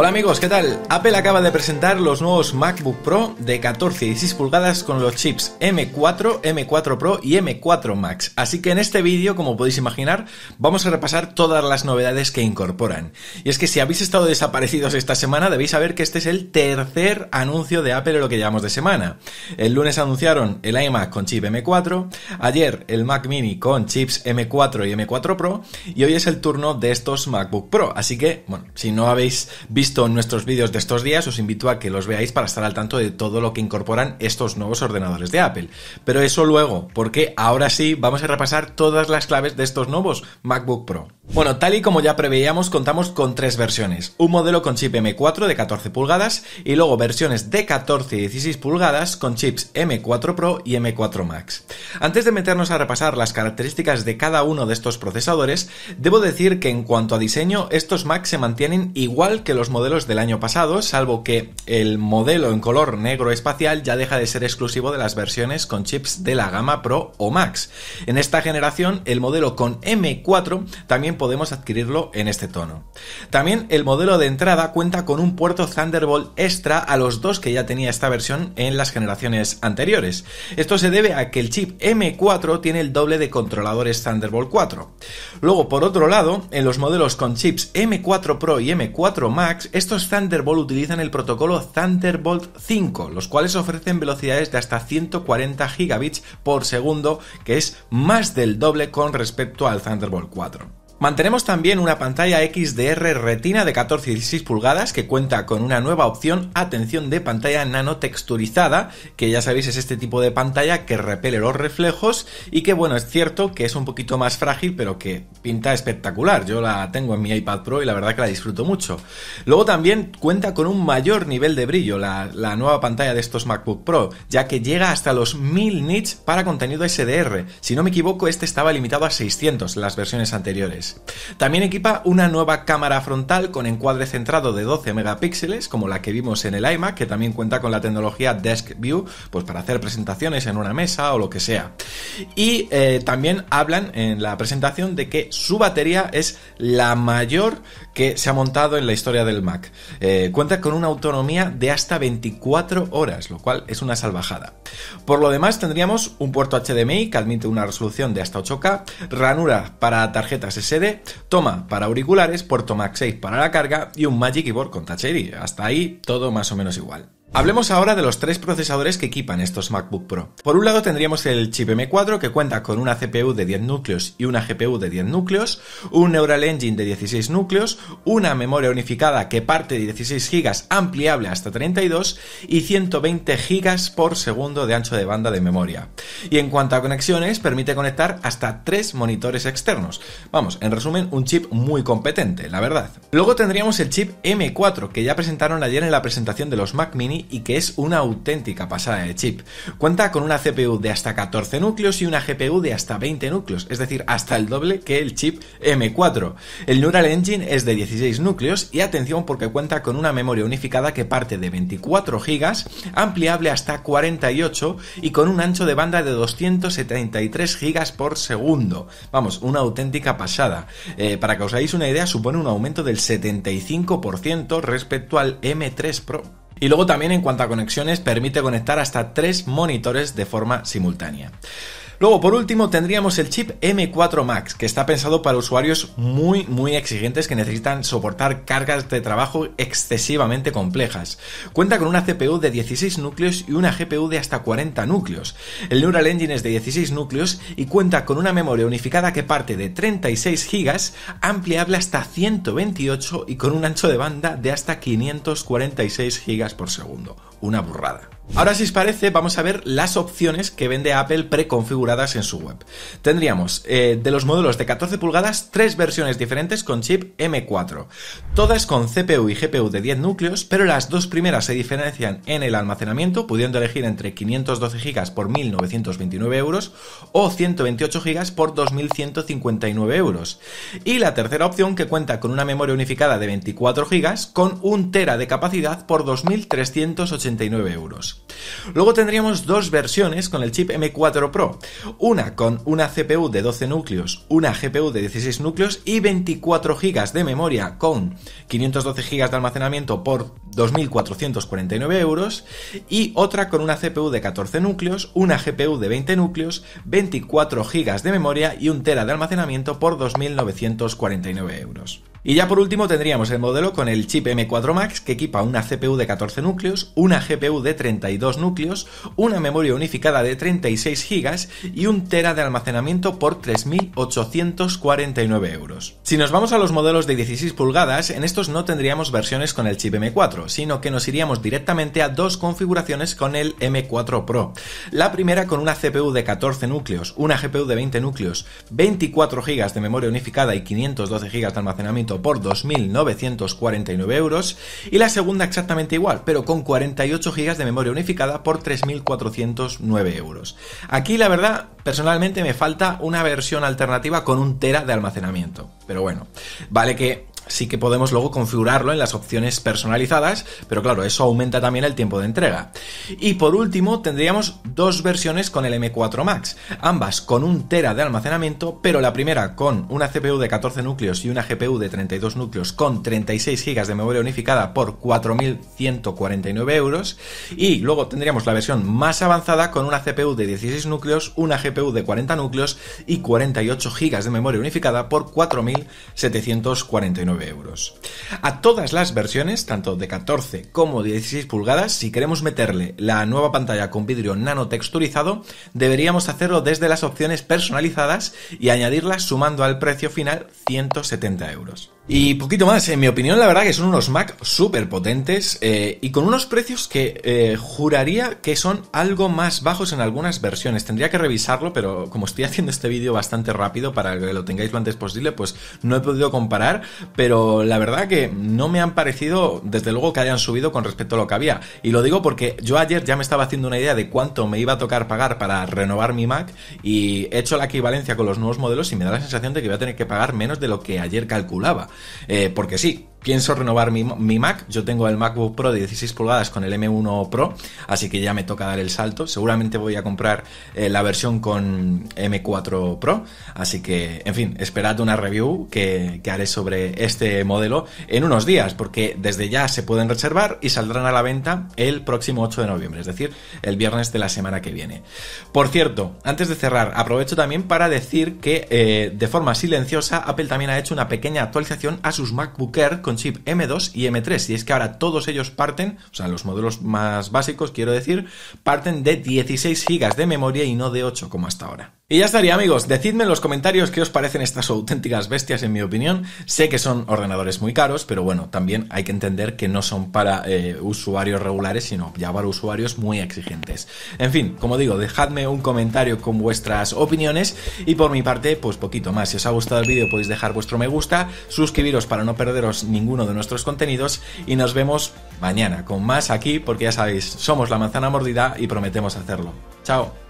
Hola amigos, ¿qué tal? Apple acaba de presentar los nuevos MacBook Pro de 14 y 16 pulgadas con los chips M4, M4 Pro y M4 Max. Así que en este vídeo, como podéis imaginar, vamos a repasar todas las novedades que incorporan. Y es que si habéis estado desaparecidos esta semana, debéis saber que este es el tercer anuncio de Apple en lo que llevamos de semana. El lunes anunciaron el iMac con chip M4, ayer el Mac Mini con chips M4 y M4 Pro, y hoy es el turno de estos MacBook Pro. Así que, bueno, si no habéis visto en nuestros vídeos de estos días, os invito a que los veáis para estar al tanto de todo lo que incorporan estos nuevos ordenadores de Apple. Pero eso luego, porque ahora sí vamos a repasar todas las claves de estos nuevos MacBook Pro. Bueno, tal y como ya preveíamos, contamos con tres versiones. Un modelo con chip M4 de 14 pulgadas y luego versiones de 14 y 16 pulgadas con chips M4 Pro y M4 Max. Antes de meternos a repasar las características de cada uno de estos procesadores, debo decir que en cuanto a diseño, estos Macs se mantienen igual que los modelos del año pasado, salvo que el modelo en color negro espacial ya deja de ser exclusivo de las versiones con chips de la gama Pro o Max. En esta generación, el modelo con M4 también podemos adquirirlo en este tono. También el modelo de entrada cuenta con un puerto Thunderbolt extra a los dos que ya tenía esta versión en las generaciones anteriores. Esto se debe a que el chip M4 tiene el doble de controladores Thunderbolt 4. Luego, por otro lado, en los modelos con chips M4 Pro y M4 Max, estos Thunderbolt utilizan el protocolo Thunderbolt 5, los cuales ofrecen velocidades de hasta 140 gigabits por segundo, que es más del doble con respecto al Thunderbolt 4. Mantenemos también una pantalla XDR Retina de 14 y 16 pulgadas que cuenta con una nueva opción atención de pantalla nanotexturizada, que ya sabéis es este tipo de pantalla que repele los reflejos y que bueno, es cierto que es un poquito más frágil, pero que pinta espectacular. Yo la tengo en mi iPad Pro y la verdad que la disfruto mucho. Luego también cuenta con un mayor nivel de brillo la, la nueva pantalla de estos MacBook Pro, ya que llega hasta los 1000 nits para contenido SDR. Si no me equivoco, este estaba limitado a 600 las versiones anteriores. También equipa una nueva cámara frontal con encuadre centrado de 12 megapíxeles, como la que vimos en el iMac, que también cuenta con la tecnología Desk View, pues para hacer presentaciones en una mesa o lo que sea. Y eh, también hablan en la presentación de que su batería es la mayor que se ha montado en la historia del Mac. Eh, cuenta con una autonomía de hasta 24 horas, lo cual es una salvajada. Por lo demás, tendríamos un puerto HDMI que admite una resolución de hasta 8K, ranura para tarjetas SD, toma para auriculares, puerto Max para la carga y un Magic Keyboard con Touch ID. Hasta ahí todo más o menos igual. Hablemos ahora de los tres procesadores que equipan estos MacBook Pro. Por un lado tendríamos el chip M4 que cuenta con una CPU de 10 núcleos y una GPU de 10 núcleos, un Neural Engine de 16 núcleos, una memoria unificada que parte de 16 GB ampliable hasta 32 y 120 GB por segundo de ancho de banda de memoria. Y en cuanto a conexiones, permite conectar hasta tres monitores externos. Vamos, en resumen, un chip muy competente, la verdad. Luego tendríamos el chip M4 que ya presentaron ayer en la presentación de los Mac mini y que es una auténtica pasada de chip. Cuenta con una CPU de hasta 14 núcleos y una GPU de hasta 20 núcleos, es decir, hasta el doble que el chip M4. El Neural Engine es de 16 núcleos y atención porque cuenta con una memoria unificada que parte de 24 GB, ampliable hasta 48 y con un ancho de banda de 273 GB por segundo. Vamos, una auténtica pasada. Eh, para que os hagáis una idea, supone un aumento del 75% respecto al M3 Pro. Y luego también en cuanto a conexiones permite conectar hasta tres monitores de forma simultánea. Luego, por último, tendríamos el chip M4 Max, que está pensado para usuarios muy, muy exigentes que necesitan soportar cargas de trabajo excesivamente complejas. Cuenta con una CPU de 16 núcleos y una GPU de hasta 40 núcleos. El Neural Engine es de 16 núcleos y cuenta con una memoria unificada que parte de 36 GB, ampliable hasta 128 y con un ancho de banda de hasta 546 GB por segundo. Una burrada. Ahora si os parece vamos a ver las opciones que vende Apple preconfiguradas en su web. Tendríamos eh, de los modelos de 14 pulgadas tres versiones diferentes con chip M4, todas con CPU y GPU de 10 núcleos, pero las dos primeras se diferencian en el almacenamiento, pudiendo elegir entre 512 GB por 1.929 euros o 128 GB por 2.159 euros. Y la tercera opción que cuenta con una memoria unificada de 24 GB con un tera de capacidad por 2.389 euros. Luego tendríamos dos versiones con el chip M4 Pro, una con una CPU de 12 núcleos, una GPU de 16 núcleos y 24 GB de memoria con 512 GB de almacenamiento por 2.449 euros y otra con una CPU de 14 núcleos, una GPU de 20 núcleos, 24 GB de memoria y un Tera de almacenamiento por 2.949 euros. Y ya por último tendríamos el modelo con el chip M4 Max que equipa una CPU de 14 núcleos, una GPU de 32 núcleos, una memoria unificada de 36 GB y un Tera de almacenamiento por 3.849 euros. Si nos vamos a los modelos de 16 pulgadas, en estos no tendríamos versiones con el chip M4, sino que nos iríamos directamente a dos configuraciones con el M4 Pro. La primera con una CPU de 14 núcleos, una GPU de 20 núcleos, 24 GB de memoria unificada y 512 GB de almacenamiento por 2.949 euros y la segunda exactamente igual, pero con 48 GB de memoria unificada por 3.409 euros. Aquí la verdad, personalmente me falta una versión alternativa con un tera de almacenamiento, pero bueno, vale que sí que podemos luego configurarlo en las opciones personalizadas, pero claro, eso aumenta también el tiempo de entrega. Y por último, tendríamos dos versiones con el M4 Max, ambas con un Tera de almacenamiento, pero la primera con una CPU de 14 núcleos y una GPU de 32 núcleos con 36 GB de memoria unificada por 4.149 euros. Y luego tendríamos la versión más avanzada con una CPU de 16 núcleos, una GPU de 40 núcleos y 48 GB de memoria unificada por 4.749 a todas las versiones, tanto de 14 como 16 pulgadas, si queremos meterle la nueva pantalla con vidrio nanotexturizado, deberíamos hacerlo desde las opciones personalizadas y añadirlas sumando al precio final 170 euros. Y poquito más, en mi opinión, la verdad que son unos Mac súper potentes eh, y con unos precios que eh, juraría que son algo más bajos en algunas versiones. Tendría que revisarlo, pero como estoy haciendo este vídeo bastante rápido para que lo tengáis lo antes posible, pues no he podido comparar, pero la verdad que no me han parecido, desde luego, que hayan subido con respecto a lo que había. Y lo digo porque yo ayer ya me estaba haciendo una idea de cuánto me iba a tocar pagar para renovar mi Mac y he hecho la equivalencia con los nuevos modelos y me da la sensación de que voy a tener que pagar menos de lo que ayer calculaba. Eh, porque sí, pienso renovar mi, Mac. Yo tengo el MacBook Pro de 16 pulgadas con el M1 Pro, así que ya me toca dar el salto. Seguramente voy a comprar eh, la versión con M4 Pro. Así que, en fin, esperad una review que, haré sobre este modelo en unos días, porque desde ya se pueden reservar y saldrán a la venta el próximo 8 de noviembre, es decir, el viernes de la semana que viene. Por cierto, antes de cerrar, aprovecho también para decir que eh, de forma silenciosa Apple también ha hecho una pequeña actualización a sus MacBook Air chip M2 y M3. Y es que ahora todos ellos parten, o sea, los modelos más básicos, quiero decir, parten de 16 GB de memoria y no de 8 como hasta ahora. Y ya estaría, amigos. Decidme en los comentarios qué os parecen estas auténticas bestias, en mi opinión. Sé que son ordenadores muy caros, pero bueno, también hay que entender que no son para eh, usuarios regulares, sino ya para usuarios muy exigentes. En fin, como digo, dejadme un comentario con vuestras opiniones y por mi parte, pues poquito más. Si os ha gustado el vídeo podéis dejar vuestro me gusta, suscribiros para no perderos ninguno de nuestros contenidos y nos vemos mañana con más aquí porque ya sabéis, somos la manzana mordida y prometemos hacerlo. Chao.